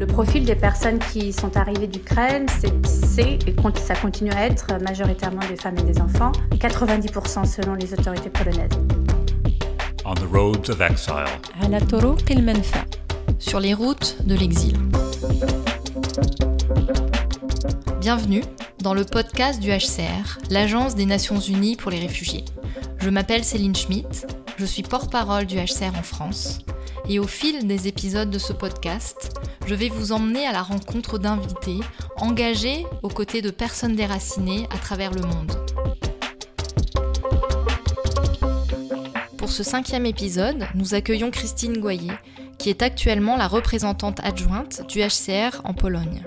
Le profil des personnes qui sont arrivées d'Ukraine, c'est et ça continue à être majoritairement des femmes et des enfants, 90% selon les autorités polonaises. On the roads of exile. Sur les routes de l'exil. Bienvenue dans le podcast du HCR, l'Agence des Nations Unies pour les réfugiés. Je m'appelle Céline Schmitt, je suis porte-parole du HCR en France, et au fil des épisodes de ce podcast, je vais vous emmener à la rencontre d'invités engagés aux côtés de personnes déracinées à travers le monde. Pour ce cinquième épisode, nous accueillons Christine Goyer, qui est actuellement la représentante adjointe du HCR en Pologne.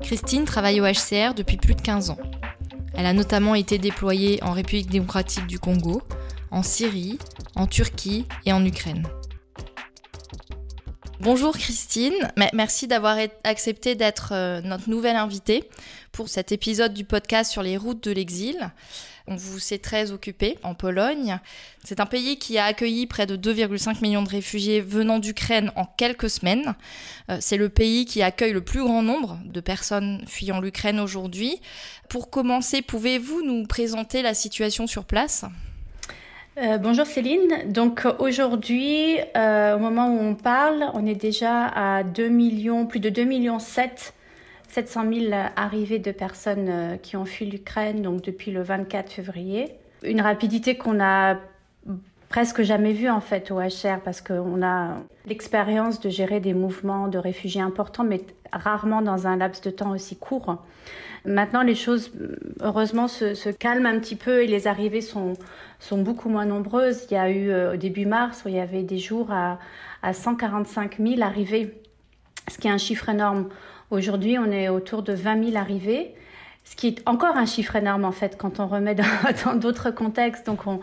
Christine travaille au HCR depuis plus de 15 ans. Elle a notamment été déployée en République démocratique du Congo, en Syrie, en Turquie et en Ukraine. Bonjour Christine, merci d'avoir accepté d'être euh, notre nouvelle invitée pour cet épisode du podcast sur les routes de l'exil. On vous sait très occupé en Pologne. C'est un pays qui a accueilli près de 2,5 millions de réfugiés venant d'Ukraine en quelques semaines. Euh, c'est le pays qui accueille le plus grand nombre de personnes fuyant l'Ukraine aujourd'hui. Pour commencer, pouvez-vous nous présenter la situation sur place euh, bonjour Céline. Donc aujourd'hui, euh, au moment où on parle, on est déjà à 2 millions, plus de 2 millions 7, 700 000 arrivées de personnes euh, qui ont fui l'Ukraine donc depuis le 24 février. Une rapidité qu'on a presque jamais vu en fait au HR parce qu'on a l'expérience de gérer des mouvements de réfugiés importants, mais rarement dans un laps de temps aussi court. Maintenant, les choses, heureusement, se, se calment un petit peu et les arrivées sont, sont beaucoup moins nombreuses. Il y a eu euh, au début mars où il y avait des jours à, à 145 000 arrivées, ce qui est un chiffre énorme. Aujourd'hui, on est autour de 20 000 arrivées ce qui est encore un chiffre énorme en fait quand on remet dans d'autres contextes. Donc on,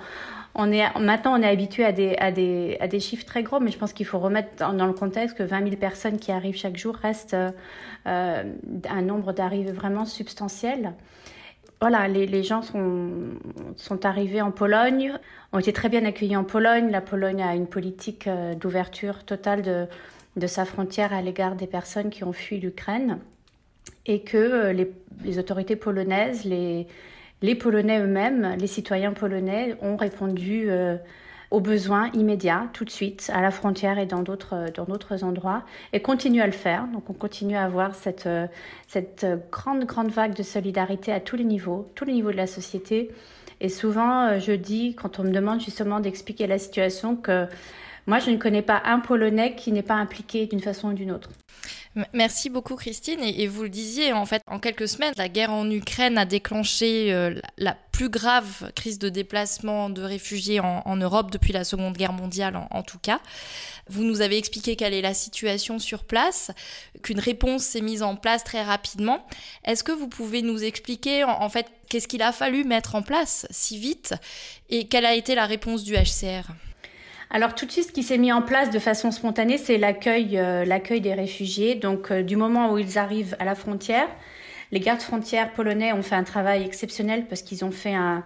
est, maintenant, on est habitué à des, à, des, à des chiffres très gros, mais je pense qu'il faut remettre dans, le contexte que 20 000 personnes qui arrivent chaque jour restent euh, euh, un nombre d'arrivées vraiment substantiel. Voilà, les, les gens sont, sont arrivés en Pologne, ont été très bien accueillis en Pologne. La Pologne a une politique euh, d'ouverture totale de, de sa frontière à l'égard des personnes qui ont fui l'Ukraine et que les, les autorités polonaises, les, les Polonais eux-mêmes, les citoyens polonais, ont répondu euh, aux besoins immédiats, tout de suite, à la frontière et dans d'autres, euh, dans d'autres endroits, et continuent à le faire. Donc on continue à avoir cette, euh, cette grande, grande vague de solidarité à tous les niveaux, tous les niveaux de la société. Et souvent, je dis, quand on me demande justement d'expliquer la situation, que moi, je ne connais pas un Polonais qui n'est pas impliqué d'une façon ou d'une autre. Merci beaucoup Christine. Et, vous le disiez, en fait, en quelques semaines, la guerre en Ukraine a déclenché euh, la plus grave crise de déplacement de réfugiés en, Europe depuis la Seconde Guerre mondiale, en, tout cas. Vous nous avez expliqué quelle est la situation sur place, qu'une réponse s'est mise en place très rapidement. Est-ce que vous pouvez nous expliquer, en fait, qu'est-ce qu'il a fallu mettre en place si vite et quelle a été la réponse du HCR alors tout de suite, ce qui s'est mis en place de façon spontanée, c'est l'accueil, euh, l'accueil des réfugiés. Donc euh, du moment où ils arrivent à la frontière, les gardes frontières polonais ont fait un travail exceptionnel parce qu'ils ont fait un,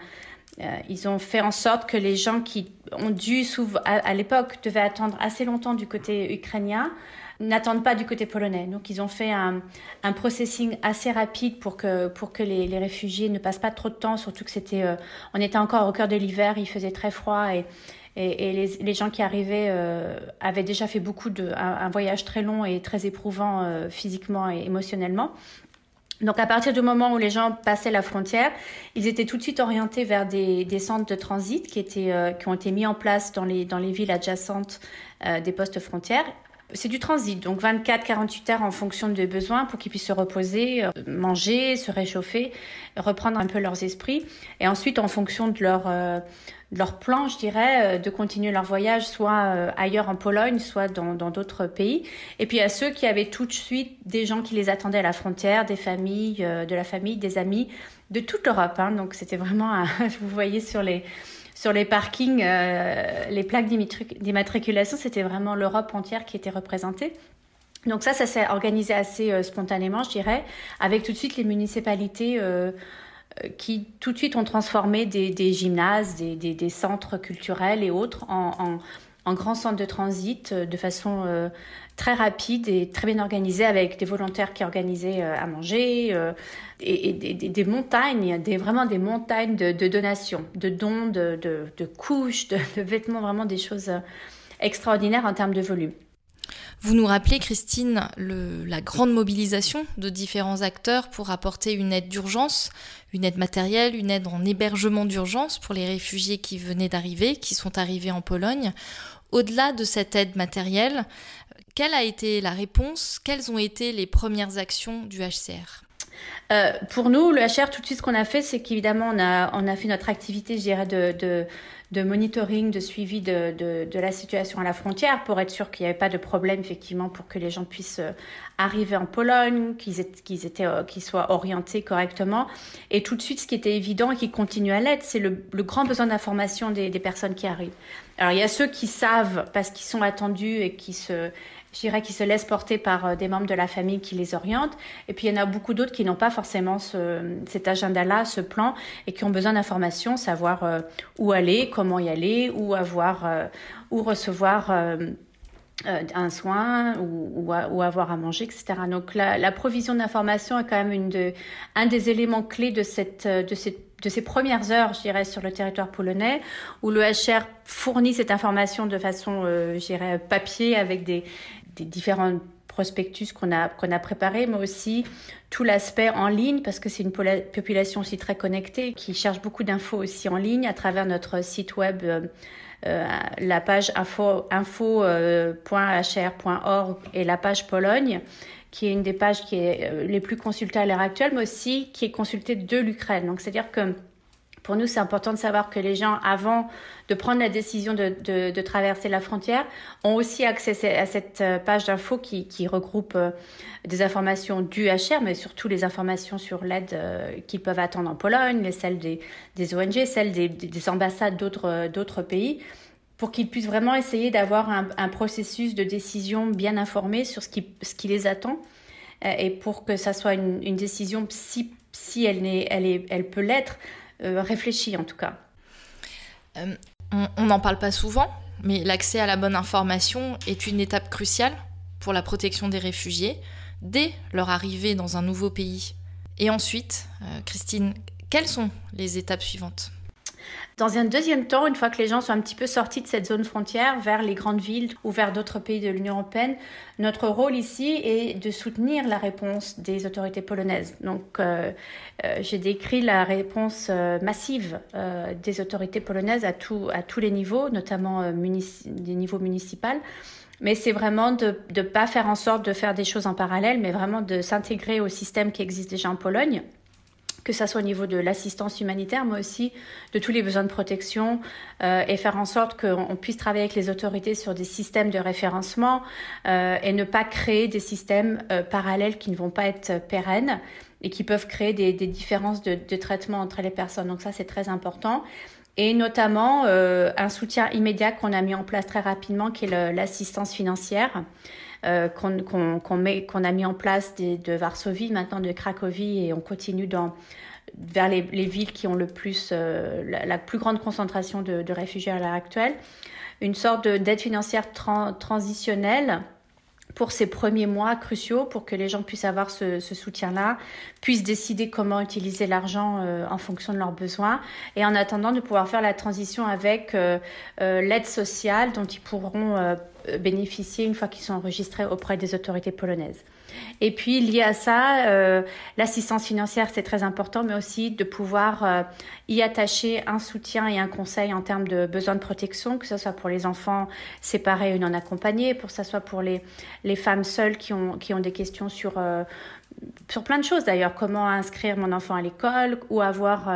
euh, ils ont fait en sorte que les gens qui ont dû, à, l'époque, devaient attendre assez longtemps du côté ukrainien, n'attendent pas du côté polonais. Donc ils ont fait un, processing assez rapide pour que, pour que les, réfugiés ne passent pas trop de temps, surtout que c'était, on était encore au cœur de l'hiver, il faisait très froid et et, les, gens qui arrivaient euh, avaient déjà fait beaucoup de, un, voyage très long et très éprouvant euh, physiquement et émotionnellement. Donc à partir du moment où les gens passaient la frontière, ils étaient tout de suite orientés vers des, centres de transit euh, qui, ont été mis en place dans les, villes adjacentes des postes frontières c'est du transit, donc 24-48 heures en fonction des besoins pour qu'ils puissent se reposer, euh, manger, se réchauffer, reprendre un peu leurs esprits. Et ensuite, en fonction de leur, euh, leur plan, je dirais, euh, de continuer leur voyage, soit ailleurs en Pologne, soit dans d'autres pays. Et puis à ceux qui avaient tout de suite des gens qui les attendaient à la frontière, des familles, de la famille, des amis, de toute l'Europe. Hein. Donc c'était vraiment, vous voyez sur les sur les parkings, euh, les plaques d'immatriculation, c'était vraiment l'Europe entière qui était représentée. Donc ça, ça s'est organisé assez euh, spontanément, je dirais, avec tout de suite les municipalités euh, qui tout de suite ont transformé des, gymnases, des, centres culturels et autres en un grand centre de transit euh, de façon euh, très rapide et très bien organisée avec des volontaires qui organisaient euh, à manger et, des, montagnes, vraiment des montagnes de, donations, de dons, de couches, de, vêtements, vraiment des choses extraordinaires en termes de volume. Vous nous rappelez, Christine, la grande mobilisation de différents acteurs pour apporter une aide d'urgence, une aide matérielle, une aide en hébergement d'urgence pour les réfugiés qui venaient d'arriver, qui sont arrivés en Pologne. Au-delà de cette aide matérielle, quelle a été la réponse Quelles ont été les premières actions du HCR euh, pour nous, le HR, tout de suite, ce qu'on a fait, c'est qu'évidemment, on a, on a fait notre activité, je dirais, de, de, de monitoring, de suivi de, de, la situation à la frontière pour être sûr qu'il n'y avait pas de problème, effectivement, pour que les gens puissent euh, arriver en Pologne, qu'ils qu'ils étaient, euh, qu'ils soient orientés correctement. Et tout de suite, ce qui était évident et qui continue à l'être, c'est le, le, grand besoin d'information des, des personnes qui arrivent. Alors, il y a ceux qui savent parce qu'ils sont attendus et qui se je dirais, qui se laissent porter par euh, des membres de la famille qui les orientent. Et puis, il y en a beaucoup d'autres qui n'ont pas forcément ce, cet agenda-là, ce plan, et qui ont besoin d'informations, savoir euh, où aller, comment y aller, ou avoir, euh, ou recevoir un soin ou, ou, avoir à manger, etc. Donc, la, la provision d'informations est quand même une de, un des éléments clés de cette, de de ces premières heures, je dirais, sur le territoire polonais, où le HR fournit cette information de façon, je dirais, papier avec des, différents prospectus qu'on a, a préparés, mais aussi tout l'aspect en ligne, parce que c'est une population aussi très connectée, qui cherche beaucoup d'infos aussi en ligne à travers notre site web. Euh, euh, la page info.hr.org euh, et la page Pologne, qui est une des pages qui est les plus consultées à l'heure actuelle, mais aussi qui est consultée de l'Ukraine. Donc, c'est-à-dire que pour nous, c'est important de savoir que les gens, avant de prendre la décision de, de, traverser la frontière, ont aussi accès à cette euh, page d'infos qui, qui, regroupe euh, des informations du HR, mais surtout les informations sur l'aide euh, qu'ils peuvent attendre en Pologne, celles des, des ONG, celles des, des ambassades d'autres pays pour qu'ils puissent vraiment essayer d'avoir un, processus de décision bien informé sur ce qui, ce qui les attend et pour que ça soit une, une décision si, si elle, n'est elle, est, elle peut l'être, euh, réfléchis en tout cas. Euh, on n'en parle pas souvent, mais l'accès à la bonne information est une étape cruciale pour la protection des réfugiés dès leur arrivée dans un nouveau pays. Et ensuite, euh, Christine, quelles sont les étapes suivantes dans un deuxième temps, une fois que les gens sont un petit peu sortis de cette zone frontière vers les grandes villes ou vers d'autres pays de l'Union européenne, notre rôle ici est de soutenir la réponse des autorités polonaises. Donc, euh, euh, j'ai décrit la réponse euh, massive des autorités polonaises à, à tous les niveaux, notamment des niveaux municipaux mais c'est vraiment de ne pas faire en sorte de faire des choses en parallèle, mais vraiment de s'intégrer au système qui existe déjà en Pologne que ça soit au niveau de l'assistance humanitaire, mais aussi de tous les besoins de protection, euh, et faire en sorte qu'on puisse travailler avec les autorités sur des systèmes de référencement euh, et ne pas créer des systèmes euh, parallèles qui ne vont pas être pérennes et qui peuvent créer des, différences de, de, traitement entre les personnes. Donc ça, c'est très important. Et notamment un soutien immédiat qu'on a mis en place très rapidement, qui est l'assistance financière. Euh, qu'on a mis en place de, Varsovie, maintenant de Cracovie, et on continue dans, vers les, villes qui ont le plus, euh, la, plus grande concentration de, réfugiés à l'heure actuelle. Une sorte d'aide financière transitionnelle pour ces premiers mois cruciaux, pour que les gens puissent avoir ce, soutien-là, puissent décider comment utiliser l'argent euh, en fonction de leurs besoins, et en attendant de pouvoir faire la transition avec l'aide sociale dont ils pourront euh, bénéficier une fois qu'ils sont enregistrés auprès des autorités polonaises. Et puis lié à ça, euh, l'assistance financière c'est très important, mais aussi de pouvoir euh, y attacher un soutien et un conseil en termes de besoins de protection, que ce soit pour les enfants séparés ou non accompagnés, pour que ce soit pour les, les femmes seules qui ont, qui ont des questions sur, sur plein de choses d'ailleurs, comment inscrire mon enfant à l'école ou avoir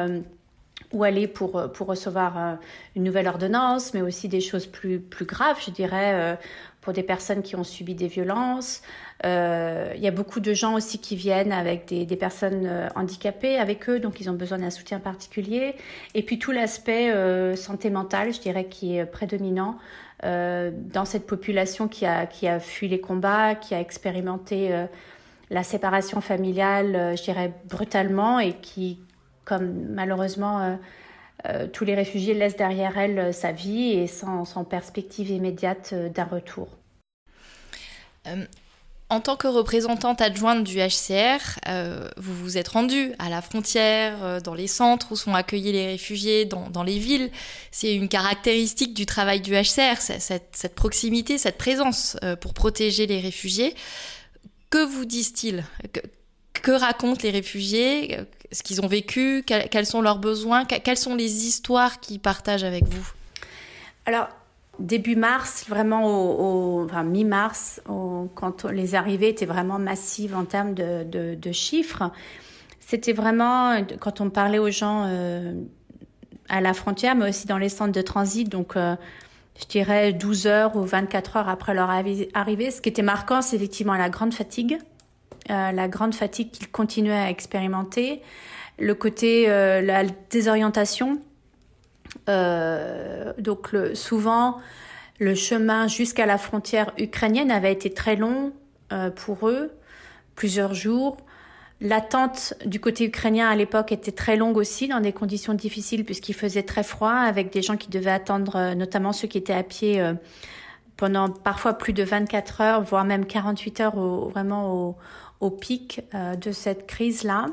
où aller pour, euh, pour recevoir euh, une nouvelle ordonnance, mais aussi des choses plus, plus graves, je dirais, euh, pour des personnes qui ont subi des violences. il y a beaucoup de gens aussi qui viennent avec des, des personnes handicapées avec eux, donc ils ont besoin d'un soutien particulier. Et puis tout l'aspect santé mentale, je dirais, qui est prédominant dans cette population qui a, qui a fui les combats, qui a expérimenté la séparation familiale, je dirais, brutalement et qui, comme malheureusement euh, euh, tous les réfugiés laissent derrière elle euh, sa vie et sans, perspective immédiate d'un retour. En tant que représentante adjointe du HCR, vous vous êtes rendue à la frontière, dans les centres où sont accueillis les réfugiés, dans, les villes. C'est une caractéristique du travail du HCR, cette, proximité, cette présence pour protéger les réfugiés. Que vous disent-ils que racontent les réfugiés, euh, ce qu'ils ont vécu, quels, sont leurs besoins, quelles sont les histoires qu'ils partagent avec vous Alors, début mars, vraiment au, mi-mars, quand les arrivées étaient vraiment massives en termes de, chiffres, c'était vraiment quand on parlait aux gens euh, à la frontière, mais aussi dans les centres de transit, donc euh, je dirais 12 heures ou 24 heures après leur arrivée. Ce qui était marquant, c'est effectivement la grande fatigue euh, la grande fatigue qu'ils continuaient à expérimenter, le côté euh, la désorientation. Euh, donc souvent, le chemin jusqu'à la frontière ukrainienne avait été très long pour eux, plusieurs jours. L'attente du côté ukrainien à l'époque était très longue aussi, dans des conditions difficiles puisqu'il faisait très froid, avec des gens qui devaient attendre, notamment ceux qui étaient à pied pendant parfois plus de 24 heures, voire même 48 heures vraiment au, au pic euh, de cette crise-là.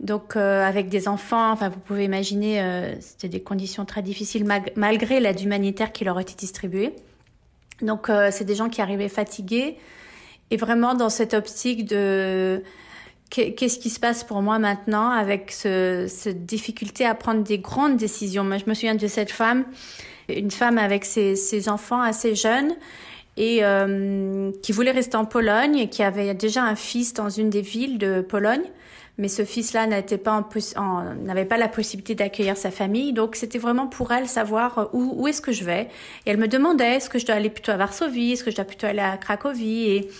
Donc euh, avec des enfants, enfin vous pouvez imaginer, euh, c'était des conditions très difficiles malgré l'aide humanitaire qui leur était distribuée. Donc c'est des gens qui arrivaient fatigués et vraiment dans cette optique de qu'est-ce qui se passe pour moi maintenant avec ce, cette difficulté à prendre des grandes décisions. Moi je me souviens de cette femme une femme avec ses, ses enfants assez jeunes et euh, qui voulait rester en Pologne et qui avait déjà un fils dans une des villes de Pologne. Mais ce fils-là n'était pas en, n'avait pas la possibilité d'accueillir sa famille, donc c'était vraiment pour elle savoir euh, où, où est-ce que je vais. Et elle me demandait est-ce que je dois aller plutôt à Varsovie, est-ce que je dois plutôt aller à Cracovie. Et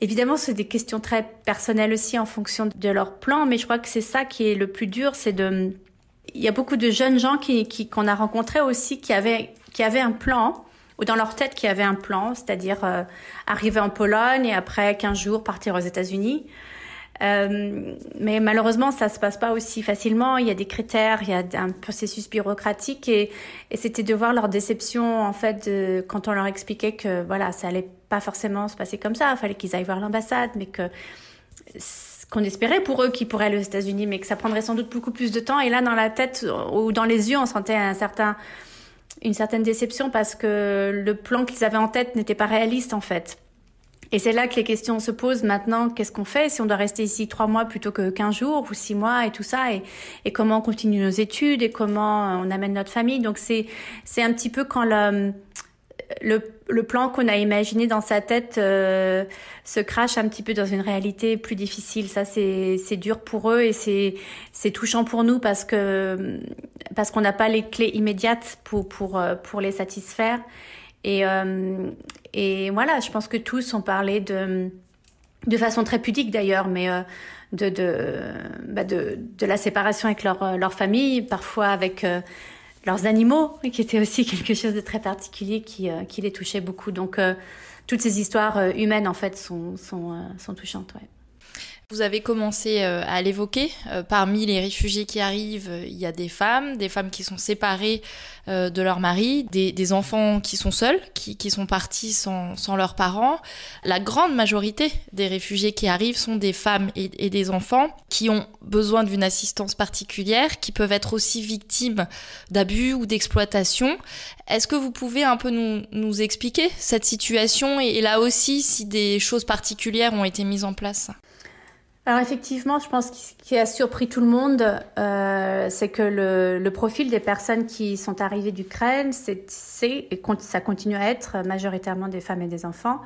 évidemment, c'est des questions très personnelles aussi en fonction de leur plan, mais je crois que c'est ça qui est le plus dur, c'est de il y a beaucoup de jeunes gens qui, qu'on a rencontrés aussi qui avaient, qui avaient un plan ou dans leur tête qui avaient un plan, c'est-à-dire euh, arriver en Pologne et après 15 jours partir aux États-Unis. Euh, mais malheureusement, ça se passe pas aussi facilement. Il y a des critères, il y a un processus bureaucratique et, c'était de voir leur déception en fait quand on leur expliquait que voilà, ça allait pas forcément se passer comme ça. Il fallait qu'ils aillent voir l'ambassade, mais que qu'on espérait pour eux qui pourraient aller aux États-Unis, mais que ça prendrait sans doute beaucoup plus de temps. Et là, dans la tête ou dans les yeux, on sentait un certain, une certaine déception parce que le plan qu'ils avaient en tête n'était pas réaliste en fait. Et c'est là que les questions se posent maintenant, qu'est-ce qu'on fait si on doit rester ici trois mois plutôt que quinze jours ou six mois et tout ça, et, et, comment on continue nos études et comment on amène notre famille. Donc c'est c'est un petit peu quand le, le le plan qu'on a imaginé dans sa tête euh, se crache un petit peu dans une réalité plus difficile. Ça, c'est dur pour eux et c'est touchant pour nous parce que parce qu'on n'a pas les clés immédiates pour pour euh, pour les satisfaire. Et euh, et voilà, je pense que tous ont parlé de de façon très pudique d'ailleurs, mais bah, de de, la séparation avec leur leur famille, parfois avec leurs animaux, qui était aussi quelque chose de très particulier qui, euh, qui les touchait beaucoup. Donc euh, toutes ces histoires euh, humaines en fait sont, sont, sont touchantes. Ouais. Vous avez commencé euh, à l'évoquer, euh, parmi les réfugiés qui arrivent, euh, il y a des femmes, des femmes qui sont séparées de leur mari, des, enfants qui sont seuls, qui, sont partis sans, leurs parents. La grande majorité des réfugiés qui arrivent sont des femmes et, des enfants qui ont besoin d'une assistance particulière, qui peuvent être aussi victimes d'abus ou d'exploitation. Est-ce que vous pouvez un peu nous, expliquer cette situation et là aussi si des choses particulières ont été mises en place alors effectivement, je pense que ce qui a surpris tout le monde, euh, c'est que le, profil des personnes qui sont arrivées d'Ukraine, c'est, et ça continue à être majoritairement des femmes et des enfants,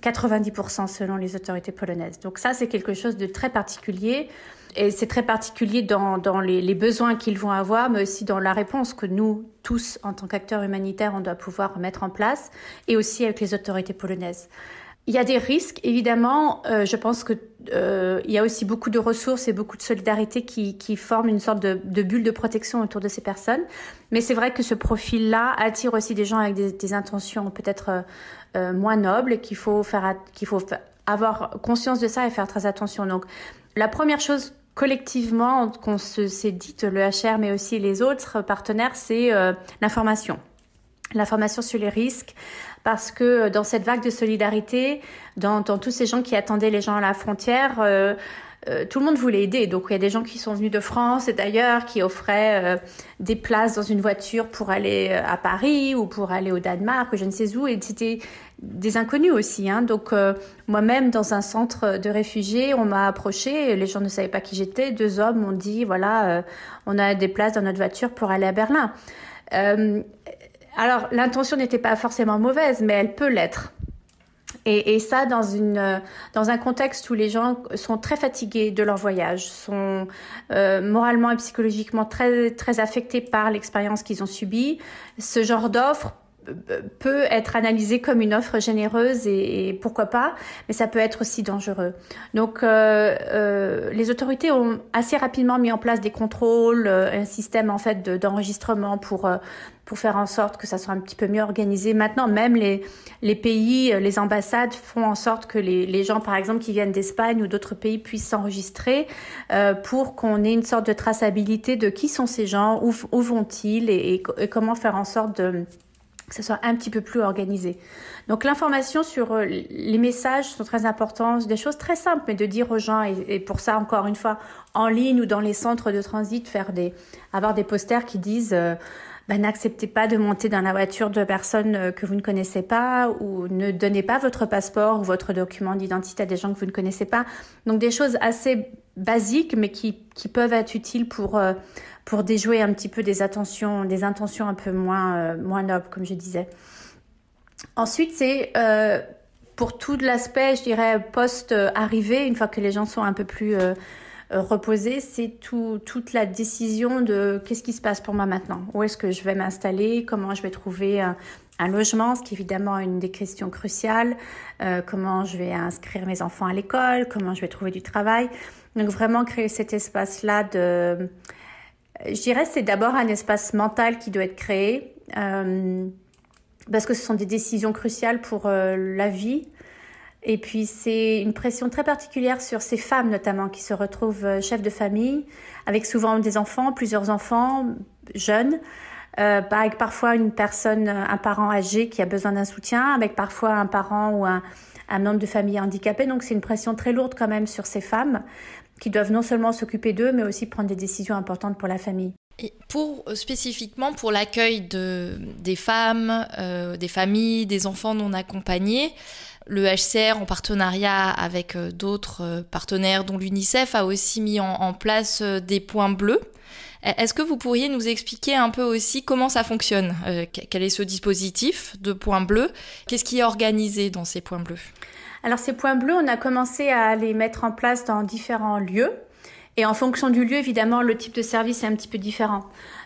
90% selon les autorités polonaises. Donc ça, c'est quelque chose de très particulier. Et c'est très particulier dans, les, les, besoins qu'ils vont avoir, mais aussi dans la réponse que nous, tous, en tant qu'acteurs humanitaires, on doit pouvoir mettre en place, et aussi avec les autorités polonaises. Il y a des risques, évidemment. Euh, je pense que euh, il y a aussi beaucoup de ressources et beaucoup de solidarité qui, forment une sorte de, bulle de protection autour de ces personnes. Mais c'est vrai que ce profil-là attire aussi des gens avec des, intentions peut-être euh, moins nobles et qu'il faut faire qu'il faut avoir conscience de ça et faire très attention. Donc, la première chose collectivement qu'on se s'est dit, le HR, mais aussi les autres partenaires, c'est l'information l'information sur les risques, parce que euh, dans cette vague de solidarité, dans, dans tous ces gens qui attendaient les gens à la frontière, euh, euh, tout le monde voulait aider. Donc il y a des gens qui sont venus de France et d'ailleurs qui offraient des places dans une voiture pour aller à Paris ou pour aller au Danemark ou je ne sais où. Et c'était des inconnus aussi. Hein. Donc moi-même dans un centre de réfugiés, on m'a approché. Les gens ne savaient pas qui j'étais. Deux hommes m'ont dit voilà, on a des places dans notre voiture pour aller à Berlin. Alors, l'intention n'était pas forcément mauvaise, mais elle peut l'être. Et, ça, dans, une, euh, dans un contexte où les gens sont très fatigués de leur voyage, sont euh, moralement et psychologiquement très, très affectés par l'expérience qu'ils ont subie, ce genre d'offre peut être analysé comme une offre généreuse et, pourquoi pas, mais ça peut être aussi dangereux. Donc euh, euh les autorités ont assez rapidement mis en place des contrôles, euh, un système en fait d'enregistrement pour euh, pour faire en sorte que ça soit un petit peu mieux organisé. Maintenant, même les les pays, les ambassades font en sorte que les, les gens, par exemple, qui viennent d'Espagne ou d'autres pays puissent s'enregistrer euh, pour qu'on ait une sorte de traçabilité de qui sont ces gens, où, où vont-ils et comment faire en sorte de que ce soit un petit peu plus organisé. Donc l'information sur euh, les messages sont très importantes, des choses très simples, mais de dire aux gens, et, pour ça encore une fois, en ligne ou dans les centres de transit, faire des, avoir des posters qui disent... Euh, bah, n'acceptez pas de monter dans la voiture de personnes euh, que vous ne connaissez pas ou ne donnez pas votre passeport ou votre document d'identité à des gens que vous ne connaissez pas. Donc des choses assez basiques mais qui, qui peuvent être utiles pour, pour déjouer un petit peu des attentions, des intentions un peu moins, euh, moins nobles, comme je disais. Ensuite, c'est euh, pour tout l'aspect, je dirais, post-arrivée, une fois que les gens sont un peu plus euh, reposés, c'est tout, toute la décision de qu'est-ce qui se passe pour moi maintenant, où est-ce que je vais m'installer, comment je vais trouver un, logement, ce qui est évidemment une des questions cruciales, comment je vais inscrire mes enfants à l'école, comment je vais trouver du travail. Donc vraiment créer cet espace-là de je dirais c'est d'abord un espace mental qui doit être créé euh, parce que ce sont des décisions cruciales pour euh, la vie. Et puis c'est une pression très particulière sur ces femmes notamment qui se retrouvent euh, chefs de famille avec souvent des enfants, plusieurs enfants jeunes. avec parfois une personne, un parent âgé qui a besoin d'un soutien, avec parfois un parent ou un, un membre de famille handicapé. Donc c'est une pression très lourde quand même sur ces femmes qui doivent non seulement s'occuper d'eux, mais aussi prendre des décisions importantes pour la famille. Et pour euh, spécifiquement pour l'accueil de, des femmes, euh, des familles, des enfants non accompagnés, le HCR en partenariat avec euh, d'autres partenaires dont l'UNICEF a aussi mis en, place des points bleus. E, est-ce que vous pourriez nous expliquer un peu aussi comment ça fonctionne Quel est ce dispositif de points bleus Qu'est-ce qui est organisé dans ces points bleus alors ces points bleus, on a commencé à les mettre en place dans différents lieux. Et en fonction du lieu, évidemment, le type de service est un petit peu différent.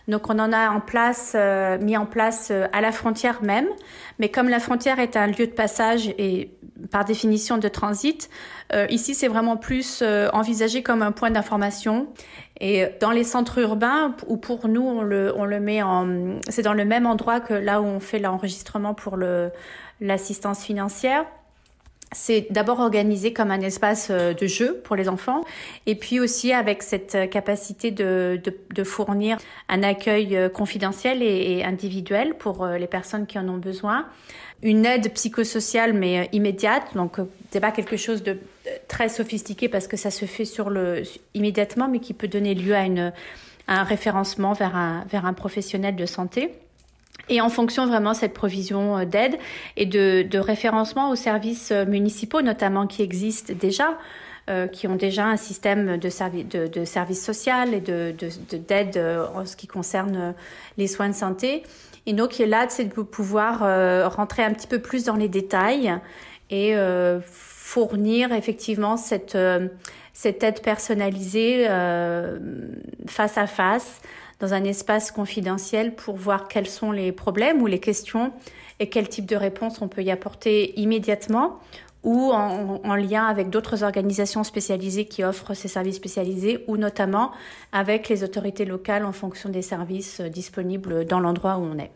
Donc on en a en place, euh, mis en place euh, à la frontière même, mais comme la frontière est un lieu de passage et par définition de transit, euh, ici c'est vraiment plus envisagé comme un point d'information. Et dans les centres urbains, où pour nous on le, on le met en, c'est dans le même endroit que là où on fait l'enregistrement pour le, l'assistance financière c'est d'abord organisé comme un espace euh, de jeu pour les enfants et puis aussi avec cette euh, capacité de, fournir un accueil euh, confidentiel et, individuel pour les personnes qui en ont besoin, une aide psychosociale mais immédiate, donc c'est pas quelque chose de très sophistiqué parce que ça se fait sur le immédiatement mais qui peut donner lieu à, un référencement vers un professionnel de santé et en fonction vraiment de cette provision euh, d'aide et de, de, référencement aux services euh, municipaux notamment qui existent déjà. Euh, qui ont déjà un système de, de, de service social et d'aide de, d'aide en ce qui concerne les soins de santé. Et donc, là, c'est de pouvoir rentrer un petit peu plus dans les détails et fournir effectivement cette, cette aide personnalisée face à face dans un espace confidentiel pour voir quels sont les problèmes ou les questions et quel type de réponse on peut y apporter immédiatement ou en, lien avec d'autres organisations spécialisées qui offrent ces services spécialisés ou notamment avec les autorités locales en fonction des services euh, disponibles dans l'endroit où on est.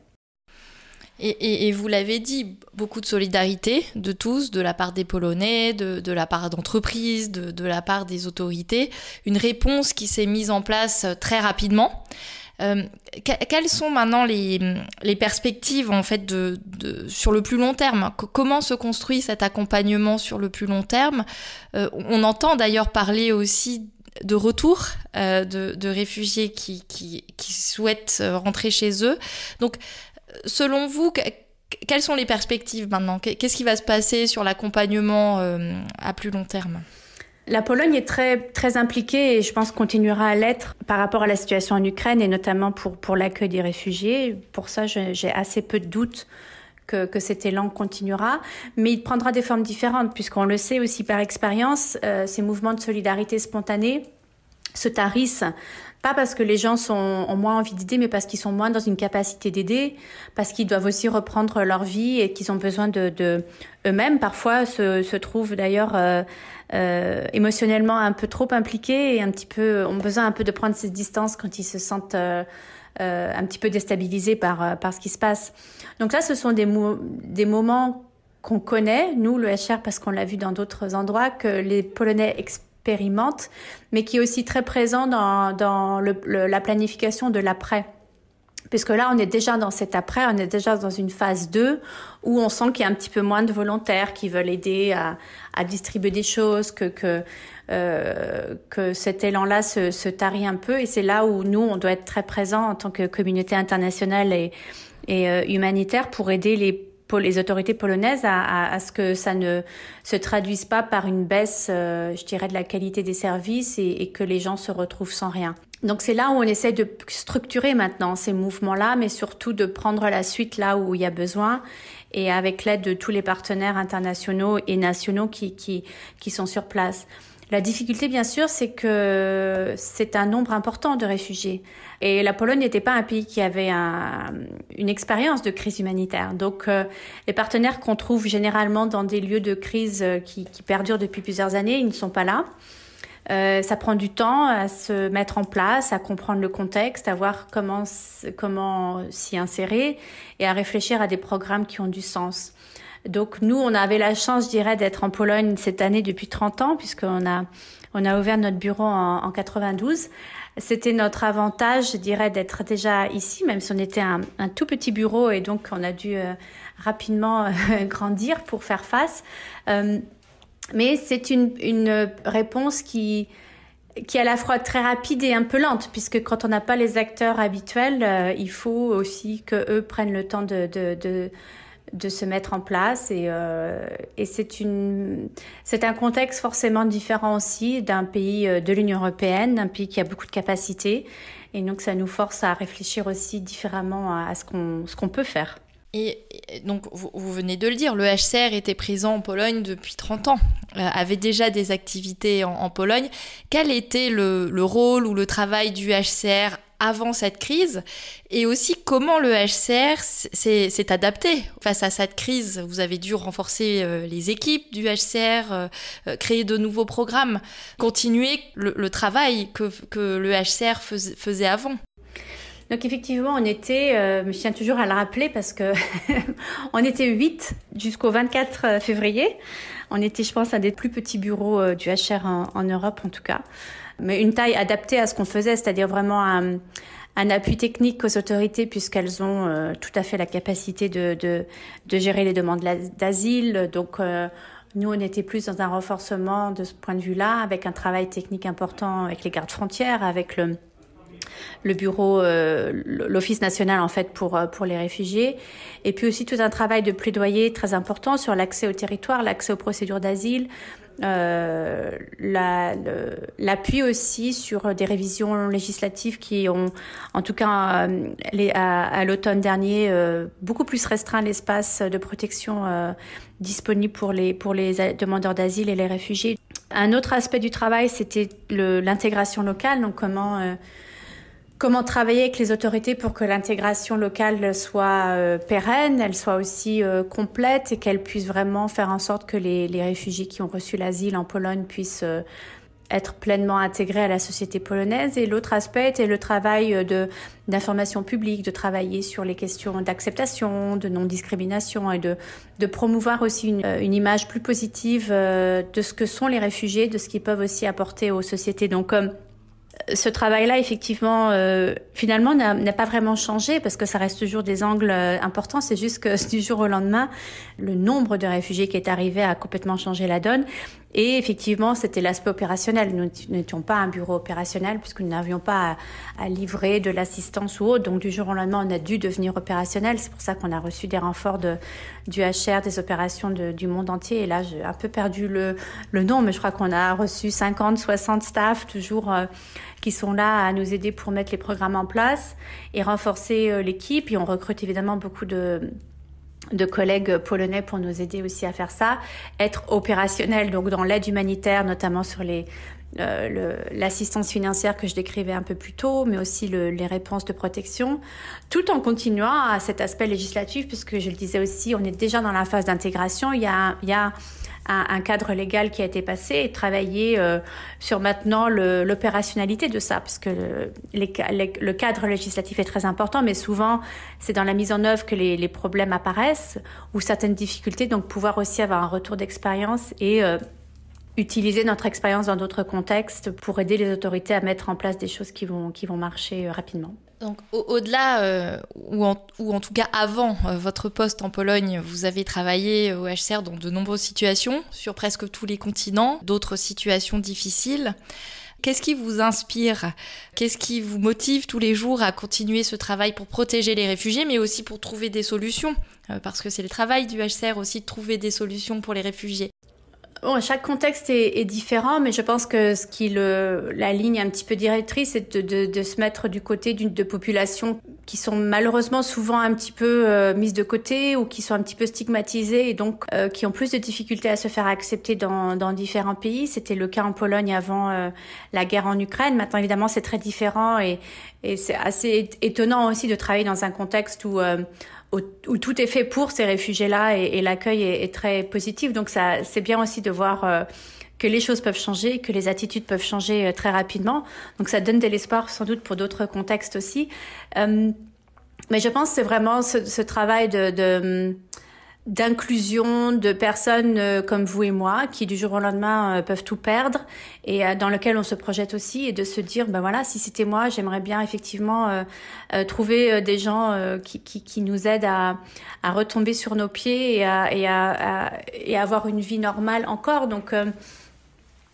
Et, vous l'avez dit, beaucoup de solidarité de tous, de la part des Polonais, de, la part d'entreprises, de, la part des autorités. Une réponse qui s'est mise en place très rapidement. Euh, quelles sont maintenant les, perspectives en fait de, sur le plus long terme Comment se construit cet accompagnement sur le plus long terme euh, On entend d'ailleurs parler aussi de retour euh, de, réfugiés qui, qui, souhaitent rentrer chez eux. Donc selon vous, quelles sont les perspectives maintenant Qu'est-ce qui va se passer sur l'accompagnement euh, à plus long terme la Pologne est très très impliquée et je pense continuera à l'être par rapport à la situation en Ukraine et notamment pour l'accueil des réfugiés. Pour ça, j'ai assez peu de doutes que, que, cet élan continuera, mais il prendra des formes différentes, puisqu'on le sait aussi par expérience, euh, ces mouvements de solidarité spontanée se tarissent pas parce que les gens sont, ont moins envie d'aider, mais parce qu'ils sont moins dans une capacité d'aider, parce qu'ils doivent aussi reprendre leur vie et qu'ils ont besoin de, de eux-mêmes. Parfois, se, se trouvent d'ailleurs euh, euh, émotionnellement un peu trop impliqués et un petit peu ont besoin un peu de prendre cette distance quand ils se sentent euh, un petit peu déstabilisés par par ce qui se passe. Donc là, ce sont des des moments qu'on connaît, nous, le HR, parce qu'on l'a vu dans d'autres endroits, que les Polonais expliquent périmente, mais qui est aussi très présent dans, dans le, la planification de l'après. Puisque là, on est déjà dans cet après, on est déjà dans une phase 2 où on sent qu'il y a un petit peu moins de volontaires qui veulent aider à, à distribuer des choses, que, que, euh, que cet élan-là se, se tarie un peu. Et c'est là où nous, on doit être très présent en tant que communauté internationale et, et euh, humanitaire pour aider les les autorités polonaises à, ce que ça ne se traduise pas par une baisse, euh, je dirais, de la qualité des services et, que les gens se retrouvent sans rien. Donc c'est là où on essaie de structurer maintenant ces mouvements-là, mais surtout de prendre la suite là où il y a besoin et avec l'aide de tous les partenaires internationaux et nationaux qui, qui, qui sont sur place. La difficulté, bien sûr, c'est que c'est un nombre important de réfugiés. Et la Pologne n'était pas un pays qui avait une expérience de crise humanitaire. Donc, euh, les partenaires qu'on trouve généralement dans des lieux de crise euh, qui, perdurent depuis plusieurs années, ils ne sont pas là. Euh, ça prend du temps à se mettre en place, à comprendre le contexte, à voir comment s'y insérer et à réfléchir à des programmes qui ont du sens. Donc nous, on avait la chance, je dirais, d'être en Pologne cette année depuis 30 ans, puisqu'on a, on a ouvert notre bureau en, 92. C'était notre avantage, je dirais, d'être déjà ici, même si on était un, tout petit bureau et donc on a dû euh, rapidement euh, grandir pour faire face. Euh, mais c'est une, réponse qui, qui est à la fois très rapide et un peu lente, puisque quand on n'a pas les acteurs habituels, il faut aussi que eux prennent le temps de de se mettre en place et, euh, et c'est une c'est un contexte forcément différent aussi d'un pays euh, de l'Union européenne, d'un pays qui a beaucoup de capacités et donc ça nous force à réfléchir aussi différemment à, ce qu'on ce qu'on peut faire. Et donc, vous, vous, venez de le dire, le HCR était présent en Pologne depuis 30 ans, euh, avait déjà des activités en, Pologne. Quel était le, rôle ou le travail du HCR avant cette crise Et aussi, comment le HCR s'est adapté face à cette crise Vous avez dû renforcer euh, les équipes du HCR, euh, créer de nouveaux programmes, continuer le, travail que, que le HCR faisait avant. Donc effectivement, on était, euh, je tiens toujours à le rappeler parce que on était 8 jusqu'au 24 euh, février. On était, je pense, un des plus petits bureaux euh, du HR en, Europe, en tout cas. Mais une taille adaptée à ce qu'on faisait, c'est-à-dire vraiment un, un, appui technique aux autorités puisqu'elles ont euh, tout à fait la capacité de, de, gérer les demandes d'asile. Donc nous, on était plus dans un renforcement de ce point de vue-là, avec un travail technique important avec les gardes frontières, avec le, le bureau, euh, l'Office national en fait pour, euh, pour les réfugiés. Et puis aussi tout un travail de plaidoyer très important sur l'accès au territoire, l'accès aux procédures d'asile, euh, l'appui aussi sur des révisions législatives qui ont, en tout cas à, l'automne dernier, beaucoup plus restreint l'espace de protection disponible pour les, pour les demandeurs d'asile et les réfugiés. Un autre aspect du travail, c'était l'intégration locale, donc comment comment travailler avec les autorités pour que l'intégration locale soit euh, pérenne, elle soit aussi euh, complète et qu'elle puisse vraiment faire en sorte que les, réfugiés qui ont reçu l'asile en Pologne puissent euh, être pleinement intégrés à la société polonaise. Et l'autre aspect était le travail d'information publique, de travailler sur les questions d'acceptation, de non-discrimination et de, promouvoir aussi une, une image plus positive de ce que sont les réfugiés, de ce qu'ils peuvent aussi apporter aux sociétés. Donc, comme ce travail-là, effectivement, euh, finalement, n'a pas vraiment changé parce que ça reste toujours des angles euh, importants. C'est juste que du jour au lendemain, le nombre de réfugiés qui est arrivé a complètement changé la donne. Et effectivement, c'était l'aspect opérationnel. Nous n'étions pas un bureau opérationnel puisque nous n'avions pas à, livrer de l'assistance ou autre. Donc du jour au lendemain, on a dû devenir opérationnel. C'est pour ça qu'on a reçu des renforts de, du HR, des opérations du monde entier. Et là, j'ai un peu perdu le, nom, mais je crois qu'on a reçu 50, 60 staffs toujours euh, qui sont là à nous aider pour mettre les programmes en place et renforcer euh, l'équipe. Et on recrute évidemment beaucoup de de collègues polonais pour nous aider aussi à faire ça, être opérationnel donc dans l'aide humanitaire notamment sur les euh, l'assistance financière que je décrivais un peu plus tôt, mais aussi les réponses de protection, tout en continuant à cet aspect législatif, puisque je le disais aussi, on est déjà dans la phase d'intégration. Il y il y a un, cadre légal qui a été passé et travailler euh, sur maintenant l'opérationnalité de ça, parce que le, cadre législatif est très important, mais souvent c'est dans la mise en œuvre que les, problèmes apparaissent ou certaines difficultés, donc pouvoir aussi avoir un retour d'expérience et euh, utiliser notre expérience dans d'autres contextes pour aider les autorités à mettre en place des choses qui vont, qui vont marcher euh, rapidement. Donc au-delà, euh, ou, ou, en, tout cas avant euh, votre poste en Pologne, vous avez travaillé au HCR dans de nombreuses situations, sur presque tous les continents, d'autres situations difficiles. Qu'est-ce qui vous inspire Qu'est-ce qui vous motive tous les jours à continuer ce travail pour protéger les réfugiés, mais aussi pour trouver des solutions euh, Parce que c'est le travail du HCR aussi de trouver des solutions pour les réfugiés. Bon, chaque contexte est, est, différent, mais je pense que ce qui le, la ligne un petit peu directrice, c'est de, de, de, se mettre du côté d'une de populations qui sont malheureusement souvent un petit peu euh, mises de côté ou qui sont un petit peu stigmatisées et donc euh, qui ont plus de difficultés à se faire accepter dans, dans différents pays. C'était le cas en Pologne avant euh, la guerre en Ukraine. Maintenant, évidemment, c'est très différent et, et c'est assez étonnant aussi de travailler dans un contexte où où tout est fait pour ces réfugiés-là et, et l'accueil est, est, très positif. Donc ça, c'est bien aussi de voir euh, que les choses peuvent changer, que les attitudes peuvent changer euh, très rapidement. Donc ça donne de l'espoir sans doute pour d'autres contextes aussi. Euh, mais je pense que c'est vraiment ce, ce travail de, de d'inclusion de personnes euh, comme vous et moi qui du jour au lendemain euh, peuvent tout perdre et euh, dans lequel on se projette aussi et de se dire ben voilà si c'était moi j'aimerais bien effectivement trouver des gens qui, qui, nous aident à, à, retomber sur nos pieds et à, et à avoir une vie normale encore donc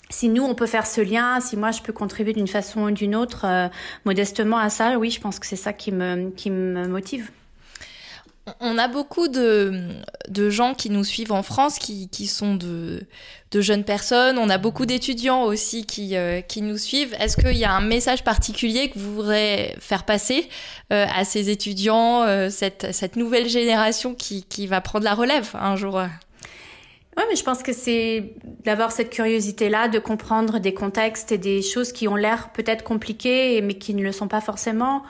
si nous, on peut faire ce lien, si moi, je peux contribuer d'une façon ou d'une autre, modestement à ça, oui, je pense que c'est ça qui me, qui me motive. On a beaucoup de, de, gens qui nous suivent en France, qui, qui sont de, de, jeunes personnes. On a beaucoup d'étudiants aussi qui, euh, qui, nous suivent. Est-ce qu'il y a un message particulier que vous voudrez faire passer euh, à ces étudiants, euh, cette, cette, nouvelle génération qui, qui, va prendre la relève un jour oui, mais je pense que c'est d'avoir cette curiosité-là, de comprendre des contextes et des choses qui ont l'air peut-être compliquées, mais qui ne le sont pas forcément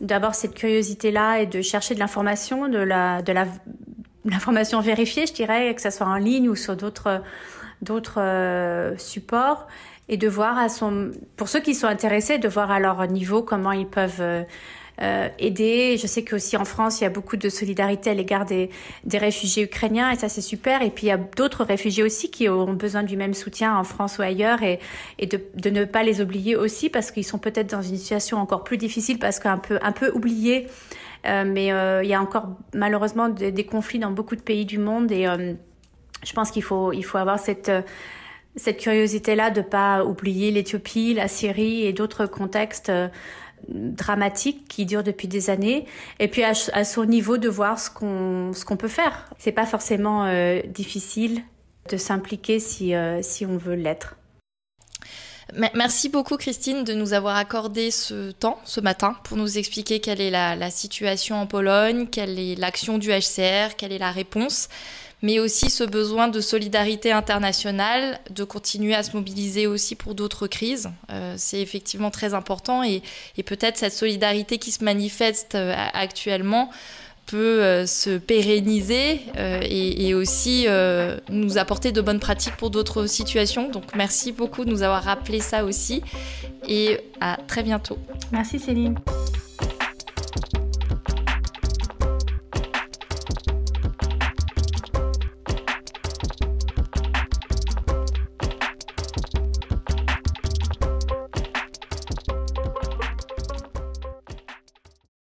d'abord cette curiosité-là et de chercher de l'information, de la, de la, l'information vérifiée, je dirais, que ce soit en ligne ou sur d'autres, d'autres euh, supports et de voir à son, pour ceux qui sont intéressés, de voir à leur niveau comment ils peuvent euh, euh, aider. Je sais qu'aussi en France, il y a beaucoup de solidarité à l'égard des, des réfugiés ukrainiens et ça, c'est super. Et puis, il y a d'autres réfugiés aussi qui ont besoin du même soutien en France ou ailleurs et, et de, de ne pas les oublier aussi parce qu'ils sont peut-être dans une situation encore plus difficile parce qu'un peu, un peu oubliés. Euh, mais euh, il y a encore malheureusement des, conflits dans beaucoup de pays du monde et je pense qu'il faut, il faut avoir cette, cette curiosité-là de ne pas oublier l'Éthiopie, la Syrie et d'autres contextes dramatique qui dure depuis des années et puis à, son niveau de voir ce qu'on ce qu'on peut faire. C'est pas forcément euh, difficile de s'impliquer si euh, si on veut l'être. Merci beaucoup Christine de nous avoir accordé ce temps ce matin pour nous expliquer quelle est la, la situation en Pologne, quelle est l'action du HCR, quelle est la réponse mais aussi ce besoin de solidarité internationale, de continuer à se mobiliser aussi pour d'autres crises. Euh, c'est effectivement très important et, peut-être cette solidarité qui se manifeste euh, actuellement peut euh, se pérenniser et, aussi nous apporter de bonnes pratiques pour d'autres situations. Donc merci beaucoup de nous avoir rappelé ça aussi et à très bientôt. Merci Céline.